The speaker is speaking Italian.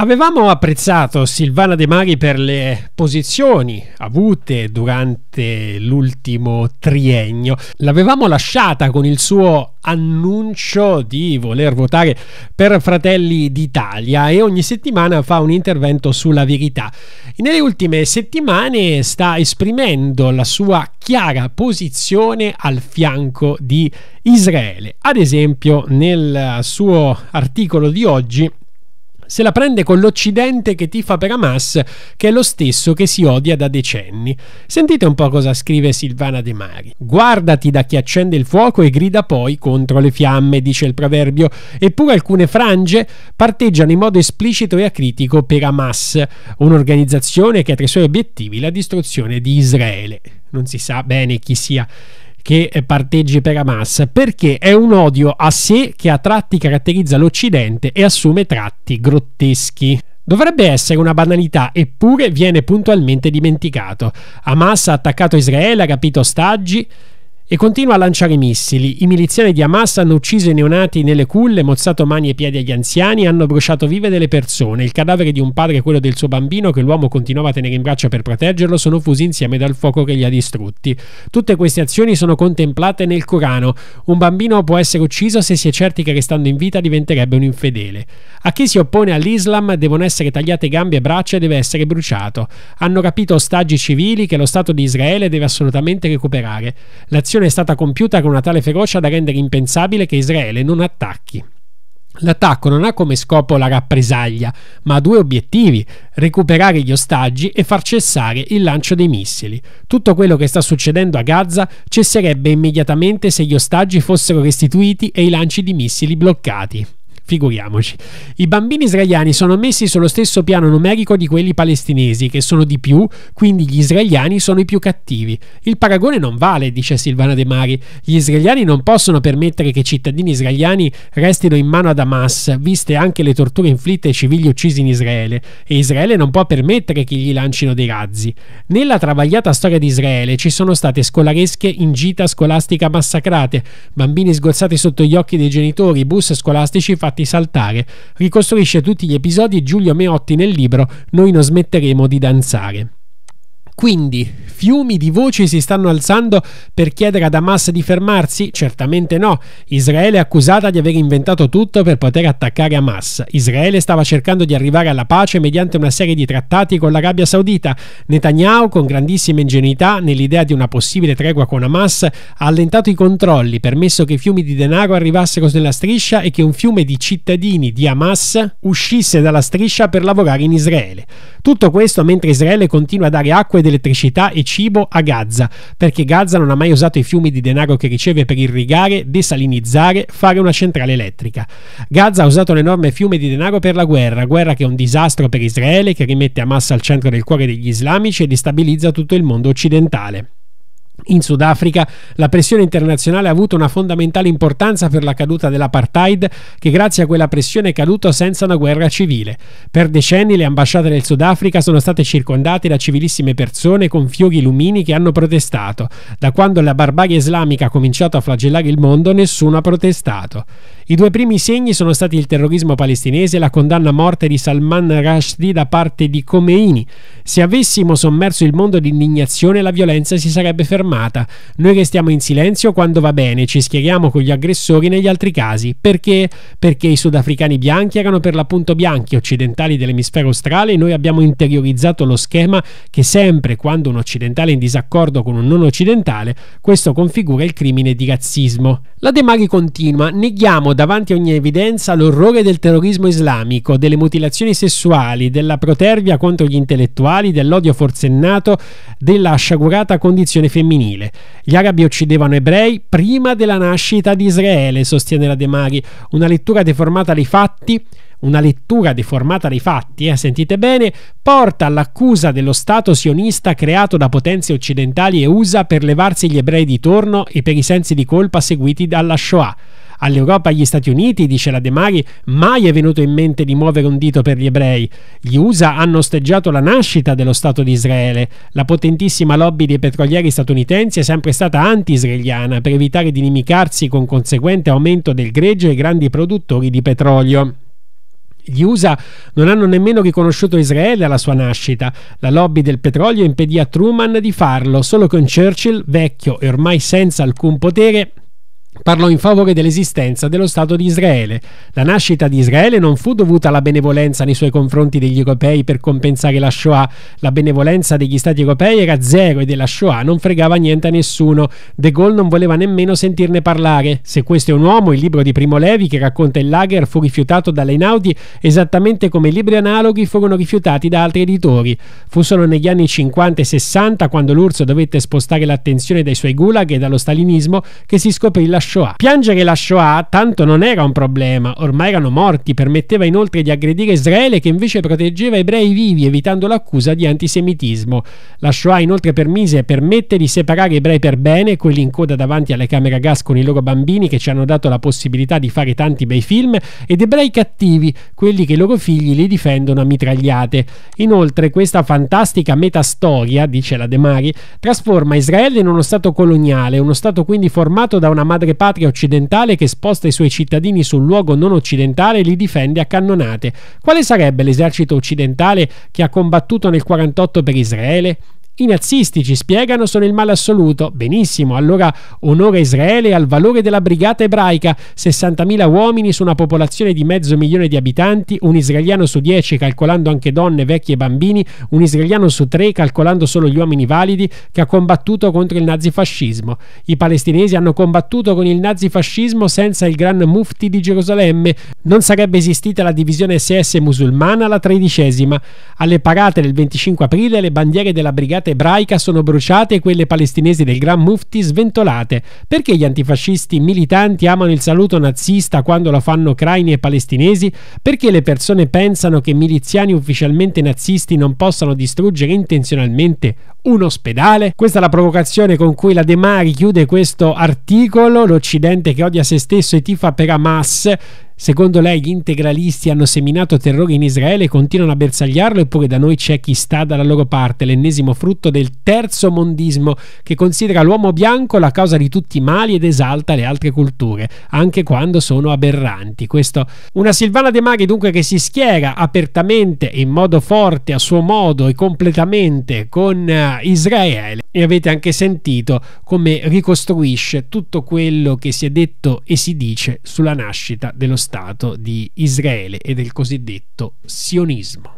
Avevamo apprezzato Silvana De Mari per le posizioni avute durante l'ultimo triennio. L'avevamo lasciata con il suo annuncio di voler votare per Fratelli d'Italia e ogni settimana fa un intervento sulla verità. Nelle ultime settimane sta esprimendo la sua chiara posizione al fianco di Israele. Ad esempio, nel suo articolo di oggi se la prende con l'Occidente che tifa per Hamas, che è lo stesso che si odia da decenni. Sentite un po' cosa scrive Silvana De Mari. Guardati da chi accende il fuoco e grida poi contro le fiamme, dice il proverbio, eppure alcune frange parteggiano in modo esplicito e acritico per Hamas, un'organizzazione che ha tra i suoi obiettivi la distruzione di Israele. Non si sa bene chi sia che parteggi per Hamas, perché è un odio a sé che a tratti caratterizza l'Occidente e assume tratti grotteschi. Dovrebbe essere una banalità, eppure viene puntualmente dimenticato. Hamas ha attaccato Israele, ha rapito ostaggi, e continua a lanciare missili. I miliziani di Hamas hanno ucciso i neonati nelle culle, mozzato mani e piedi agli anziani, hanno bruciato vive delle persone. Il cadavere di un padre e quello del suo bambino, che l'uomo continuava a tenere in braccio per proteggerlo, sono fusi insieme dal fuoco che li ha distrutti. Tutte queste azioni sono contemplate nel Corano. Un bambino può essere ucciso se si è certi che restando in vita diventerebbe un infedele. A chi si oppone all'Islam devono essere tagliate gambe e braccia e deve essere bruciato. Hanno rapito ostaggi civili che lo Stato di Israele deve assolutamente recuperare. L'azione un'operazione è stata compiuta con una tale ferocia da rendere impensabile che Israele non attacchi. L'attacco non ha come scopo la rappresaglia, ma ha due obiettivi, recuperare gli ostaggi e far cessare il lancio dei missili. Tutto quello che sta succedendo a Gaza cesserebbe immediatamente se gli ostaggi fossero restituiti e i lanci di missili bloccati. Figuriamoci. I bambini israeliani sono messi sullo stesso piano numerico di quelli palestinesi, che sono di più, quindi gli israeliani sono i più cattivi. Il paragone non vale, dice Silvana De Mari. Gli israeliani non possono permettere che i cittadini israeliani restino in mano ad Hamas, viste anche le torture inflitte ai civili uccisi in Israele, e Israele non può permettere che gli lancino dei razzi. Nella travagliata storia di Israele ci sono state scolaresche in gita scolastica massacrate, bambini sgozzati sotto gli occhi dei genitori, bus scolastici fatti fatti saltare. Ricostruisce tutti gli episodi Giulio Meotti nel libro Noi non smetteremo di danzare. Quindi, fiumi di voci si stanno alzando per chiedere ad Hamas di fermarsi? Certamente no. Israele è accusata di aver inventato tutto per poter attaccare Hamas. Israele stava cercando di arrivare alla pace mediante una serie di trattati con l'Arabia Saudita. Netanyahu, con grandissima ingenuità nell'idea di una possibile tregua con Hamas, ha allentato i controlli, permesso che fiumi di denaro arrivassero nella striscia e che un fiume di cittadini di Hamas uscisse dalla striscia per lavorare in Israele. Tutto questo mentre Israele continua a dare acqua ed elettricità e cibo a Gaza, perché Gaza non ha mai usato i fiumi di denaro che riceve per irrigare, desalinizzare, fare una centrale elettrica. Gaza ha usato un enorme fiume di denaro per la guerra, guerra che è un disastro per Israele, che rimette Hamas al centro del cuore degli islamici e destabilizza tutto il mondo occidentale. In Sudafrica la pressione internazionale ha avuto una fondamentale importanza per la caduta dell'apartheid che grazie a quella pressione è caduto senza una guerra civile. Per decenni le ambasciate del Sudafrica sono state circondate da civilissime persone con fioghi lumini che hanno protestato. Da quando la barbarie islamica ha cominciato a flagellare il mondo nessuno ha protestato. I due primi segni sono stati il terrorismo palestinese e la condanna a morte di Salman Rushdie da parte di Khomeini. Se avessimo sommerso il mondo di indignazione la violenza si sarebbe fermata armata. Noi restiamo in silenzio quando va bene, ci schieriamo con gli aggressori negli altri casi. Perché? Perché i sudafricani bianchi erano per l'appunto bianchi occidentali dell'emisfero australe e noi abbiamo interiorizzato lo schema che sempre quando un occidentale è in disaccordo con un non occidentale, questo configura il crimine di razzismo. La De Mari continua, neghiamo davanti a ogni evidenza l'orrore del terrorismo islamico, delle mutilazioni sessuali, della protervia contro gli intellettuali, dell'odio forzennato, della sciagurata condizione femminile femminile. Gli arabi uccidevano ebrei prima della nascita di Israele, sostiene la De Mari, una lettura deformata dei fatti una lettura deformata dei fatti, eh, sentite bene, porta all'accusa dello Stato sionista creato da potenze occidentali e USA per levarsi gli ebrei di torno e per i sensi di colpa seguiti dalla Shoah. All'Europa e agli Stati Uniti, dice la De Mari, mai è venuto in mente di muovere un dito per gli ebrei. Gli USA hanno osteggiato la nascita dello Stato di Israele. La potentissima lobby dei petrolieri statunitensi è sempre stata anti-israeliana per evitare di inimicarsi con conseguente aumento del greggio ai grandi produttori di petrolio. Gli USA non hanno nemmeno riconosciuto Israele alla sua nascita. La lobby del petrolio impedì a Truman di farlo, solo con Churchill, vecchio e ormai senza alcun potere, parlò in favore dell'esistenza dello Stato di Israele. La nascita di Israele non fu dovuta alla benevolenza nei suoi confronti degli europei per compensare la Shoah. La benevolenza degli Stati europei era zero e della Shoah non fregava niente a nessuno. De Gaulle non voleva nemmeno sentirne parlare. Se questo è un uomo, il libro di Primo Levi che racconta il lager fu rifiutato dalle Einaudi esattamente come libri analoghi furono rifiutati da altri editori. Fu solo negli anni 50 e 60 quando l'Urso dovette spostare l'attenzione dai suoi gulag e dallo stalinismo che si scoprì la Shoah. Piangere la Shoah tanto non era un problema, ormai erano morti, permetteva inoltre di aggredire Israele che invece proteggeva ebrei vivi evitando l'accusa di antisemitismo. La Shoah inoltre permise e permette di separare ebrei per bene, quelli in coda davanti alle camere a gas con i loro bambini che ci hanno dato la possibilità di fare tanti bei film, ed ebrei cattivi, quelli che i loro figli li difendono a mitragliate. Inoltre questa fantastica metastoria, dice la De Mari, trasforma Israele in uno stato coloniale, uno stato quindi formato da una madre patria occidentale che sposta i suoi cittadini sul luogo non occidentale e li difende a cannonate. Quale sarebbe l'esercito occidentale che ha combattuto nel 48 per Israele? I nazisti, ci spiegano, sono il male assoluto. Benissimo, allora onore Israele al valore della brigata ebraica. 60.000 uomini su una popolazione di mezzo milione di abitanti, un israeliano su 10 calcolando anche donne, vecchi e bambini, un israeliano su 3 calcolando solo gli uomini validi, che ha combattuto contro il nazifascismo. I palestinesi hanno combattuto con il nazifascismo senza il Gran Mufti di Gerusalemme. Non sarebbe esistita la divisione SS musulmana, la tredicesima. Alle parate del 25 aprile le bandiere della brigata state ebraica sono bruciate e quelle palestinesi del Gran Mufti sventolate. Perché gli antifascisti militanti amano il saluto nazista quando lo fanno ucraini e palestinesi? Perché le persone pensano che miliziani ufficialmente nazisti non possano distruggere intenzionalmente un ospedale? Questa è la provocazione con cui la De Mari chiude questo articolo, l'Occidente che odia se stesso e tifa per Hamas Secondo lei gli integralisti hanno seminato terrore in Israele e continuano a bersagliarlo eppure da noi c'è chi sta dalla loro parte, l'ennesimo frutto del terzo mondismo che considera l'uomo bianco la causa di tutti i mali ed esalta le altre culture, anche quando sono aberranti. Questo una Silvana De Mari dunque che si schiera apertamente in modo forte a suo modo e completamente con eh, Israele e avete anche sentito come ricostruisce tutto quello che si è detto e si dice sulla nascita dello Stato Stato di Israele e del cosiddetto sionismo.